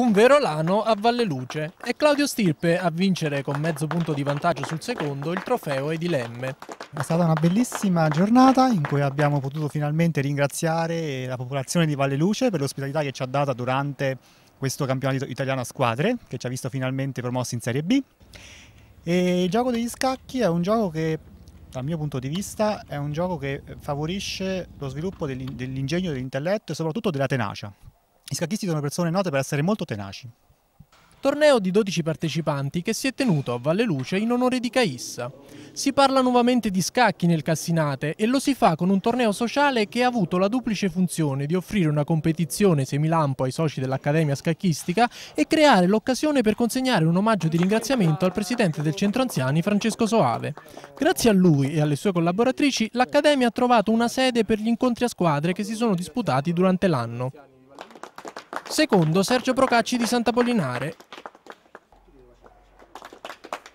un vero lano a Valle Luce e Claudio Stirpe a vincere con mezzo punto di vantaggio sul secondo il trofeo Edilemme. È stata una bellissima giornata in cui abbiamo potuto finalmente ringraziare la popolazione di Valle Luce per l'ospitalità che ci ha data durante questo campionato italiano a squadre che ci ha visto finalmente promossi in Serie B. E il gioco degli scacchi è un gioco che dal mio punto di vista è un gioco che favorisce lo sviluppo dell'ingegno dell'intelletto e soprattutto della tenacia. I scacchisti sono persone note per essere molto tenaci. Torneo di 12 partecipanti che si è tenuto a Valle Luce in onore di Caissa. Si parla nuovamente di scacchi nel Cassinate e lo si fa con un torneo sociale che ha avuto la duplice funzione di offrire una competizione semilampo ai soci dell'Accademia Scacchistica e creare l'occasione per consegnare un omaggio di ringraziamento al presidente del centro anziani Francesco Soave. Grazie a lui e alle sue collaboratrici l'Accademia ha trovato una sede per gli incontri a squadre che si sono disputati durante l'anno secondo Sergio Procacci di Sant'Apollinare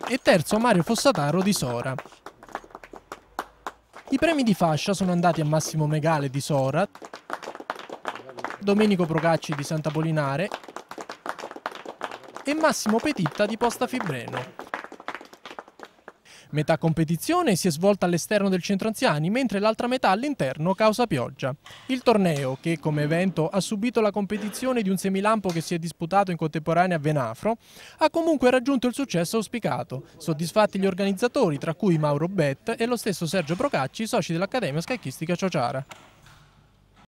e terzo Mario Fossataro di Sora. I premi di fascia sono andati a Massimo Megale di Sora, Domenico Procacci di Sant'Apollinare e Massimo Petitta di Posta Fibreno. Metà competizione si è svolta all'esterno del centro anziani, mentre l'altra metà all'interno causa pioggia. Il torneo, che come evento ha subito la competizione di un semilampo che si è disputato in contemporanea a Venafro, ha comunque raggiunto il successo auspicato. Soddisfatti gli organizzatori, tra cui Mauro Bett e lo stesso Sergio Procacci, soci dell'Accademia Scacchistica Ciociara.